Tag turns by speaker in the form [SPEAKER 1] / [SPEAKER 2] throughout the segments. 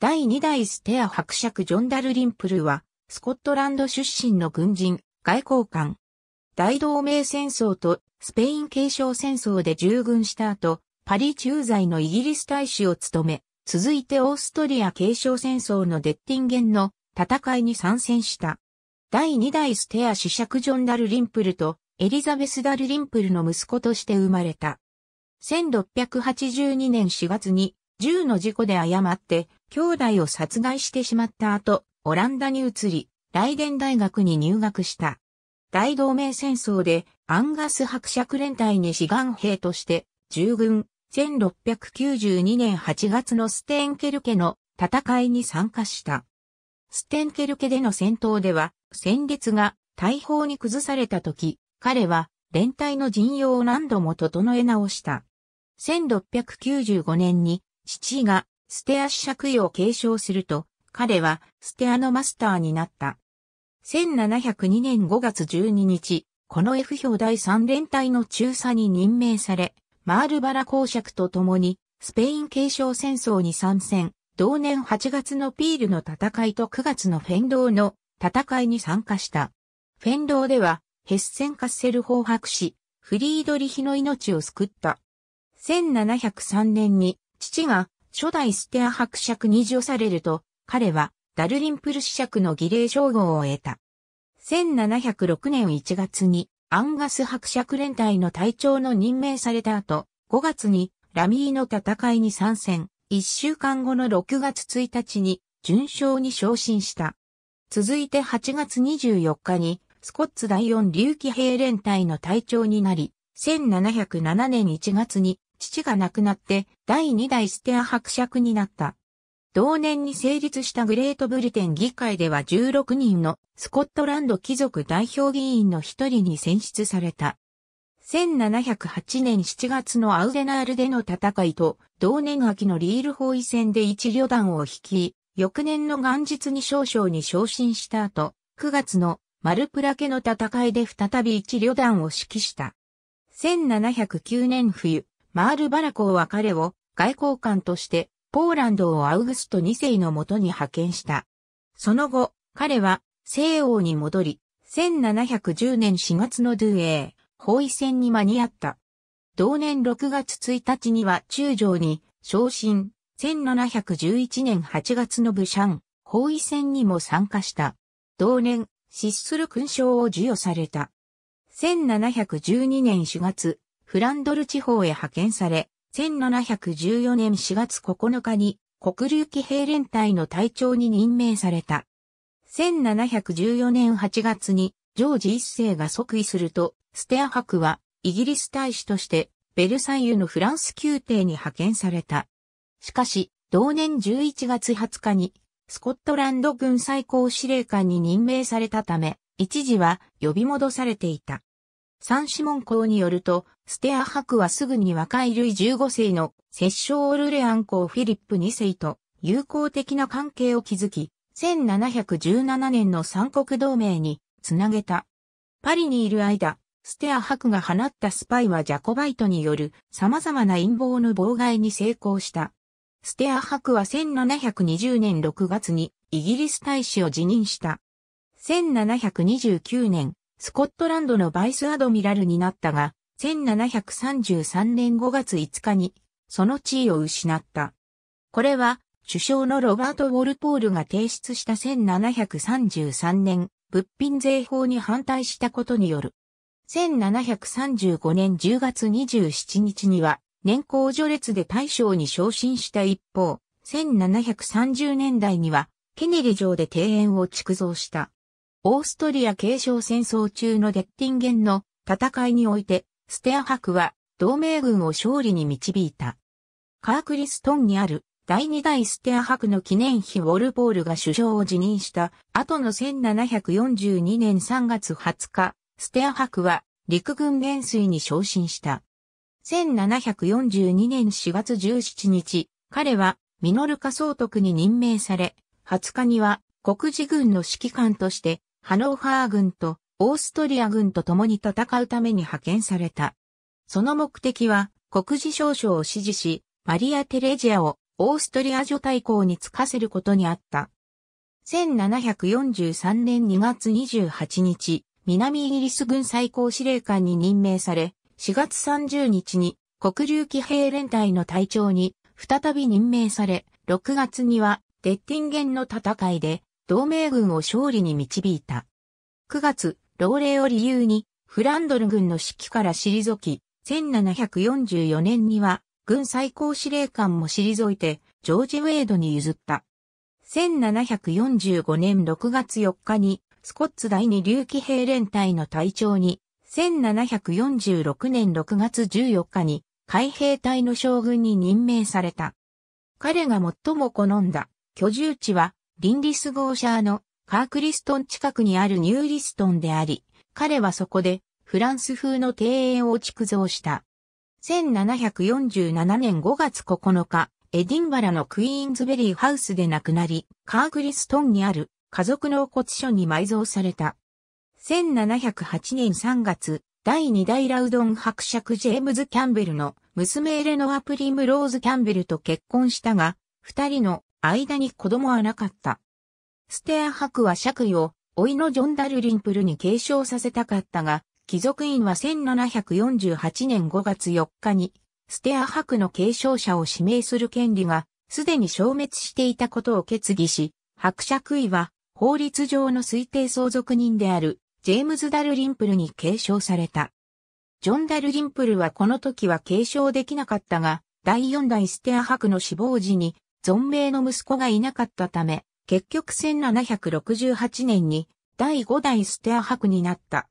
[SPEAKER 1] 第2代ステア伯爵ジョン・ダルリンプルは、スコットランド出身の軍人、外交官。大同盟戦争とスペイン継承戦争で従軍した後、パリ駐在のイギリス大使を務め、続いてオーストリア継承戦争のデッティンゲンの戦いに参戦した。第2代ステア子爵ジョン・ダルリンプルとエリザベス・ダルリンプルの息子として生まれた。1682年4月に銃の事故で誤って兄弟を殺害してしまった後、オランダに移り、ライデン大学に入学した。大同盟戦争でアンガス伯爵連隊に志願兵として従軍、1692年8月のステンケル家の戦いに参加した。ステンケル家での戦闘では、戦列が大砲に崩された時、彼は連隊の陣容を何度も整え直した。1695年に父がステア子区位を継承すると、彼はステアのマスターになった。1702年5月12日、この F 表第3連隊の中佐に任命され、マールバラ公爵と共に、スペイン継承戦争に参戦、同年8月のピールの戦いと9月のフェンドーの戦いに参加した。フェンドーでは、ヘッセンカッセル砲博し、フリードリヒの命を救った。1703年に、父が初代ステア伯爵に除されると、彼はダルリンプル子爵の儀礼称号を得た。1706年1月にアンガス伯爵連隊の隊長の任命された後、5月にラミーの戦いに参戦、1週間後の6月1日に順将に昇進した。続いて8月24日にスコッツ第4竜起兵連隊の隊長になり、1707年1月に父が亡くなって第二代ステア伯爵になった。同年に成立したグレートブリテン議会では16人のスコットランド貴族代表議員の一人に選出された。1708年7月のアウデナールでの戦いと同年秋のリール包囲戦で一旅団を率い、翌年の元日に少々に昇進した後、9月のマルプラ家の戦いで再び一旅団を指揮した。1709年冬、マール・バラコーは彼を外交官としてポーランドをアウグスト2世のもとに派遣した。その後、彼は西欧に戻り、1710年4月のドゥエー、包囲戦に間に合った。同年6月1日には中将に昇進、1711年8月のブシャン、包囲戦にも参加した。同年、失する勲章を授与された。1712年4月、フランドル地方へ派遣され、1714年4月9日に黒流騎兵連隊の隊長に任命された。1714年8月にジョージ一世が即位すると、ステア博はイギリス大使としてベルサイユのフランス宮廷に派遣された。しかし、同年11月20日にスコットランド軍最高司令官に任命されたため、一時は呼び戻されていた。三シモン公によると、ステアクはすぐに若いルイ15世の摂政オルレアン公フィリップ2世と友好的な関係を築き、1717年の三国同盟につなげた。パリにいる間、ステアクが放ったスパイはジャコバイトによる様々な陰謀の妨害に成功した。ステアクは1720年6月にイギリス大使を辞任した。1729年、スコットランドのバイスアドミラルになったが、1733年5月5日に、その地位を失った。これは、首相のロバート・ウォルポールが提出した1733年、物品税法に反対したことによる。1735年10月27日には、年功序列で大将に昇進した一方、1730年代には、ケネリ城で庭園を築造した。オーストリア継承戦争中のデッティンゲンの戦いにおいて、ステア博は同盟軍を勝利に導いた。カークリストンにある第二代ステア博の記念碑ウォルポールが首相を辞任した後の1742年3月20日、ステア博は陸軍元帥に昇進した。1742年4月17日、彼はミノルカ総督に任命され、20日には国事軍の指揮官としてハノーファー軍とオーストリア軍と共に戦うために派遣された。その目的は、国事少将を支持し、マリア・テレジアをオーストリア女大公に就かせることにあった。1743年2月28日、南イギリス軍最高司令官に任命され、4月30日に黒流騎兵連隊の隊長に再び任命され、6月にはデッティンゲンの戦いで同盟軍を勝利に導いた。9月、老齢を理由に、フランドル軍の指揮から退き、1744年には、軍最高司令官も退いて、ジョージ・ウェイドに譲った。1745年6月4日に、スコッツ第二竜騎兵連隊の隊長に、1746年6月14日に、海兵隊の将軍に任命された。彼が最も好んだ居住地は、リンリスゴーシャーのカークリストン近くにあるニューリストンであり、彼はそこでフランス風の庭園を築造した。1747年5月9日、エディンバラのクイーンズベリーハウスで亡くなり、カークリストンにある家族納骨所に埋蔵された。1708年3月、第2代ラウドン伯爵ジェームズ・キャンベルの娘エレノア・プリム・ローズ・キャンベルと結婚したが、二人の間に子供はなかった。ステア博は爵位を、老いのジョン・ダルリンプルに継承させたかったが、貴族院は1748年5月4日に、ステア博の継承者を指名する権利が、すでに消滅していたことを決議し、伯爵位は、法律上の推定相続人である、ジェームズ・ダルリンプルに継承された。ジョン・ダルリンプルはこの時は継承できなかったが、第4代ステア博の死亡時に、存命の息子がいなかったため、結局1768年に第5代ステア博になった。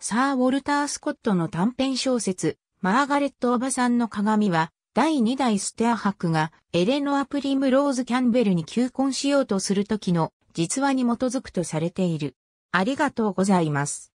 [SPEAKER 1] サー・ウォルター・スコットの短編小説、マーガレット・おばさんの鏡は、第2代ステア博がエレノア・プリム・ローズ・キャンベルに求婚しようとするときの実話に基づくとされている。ありがとうございます。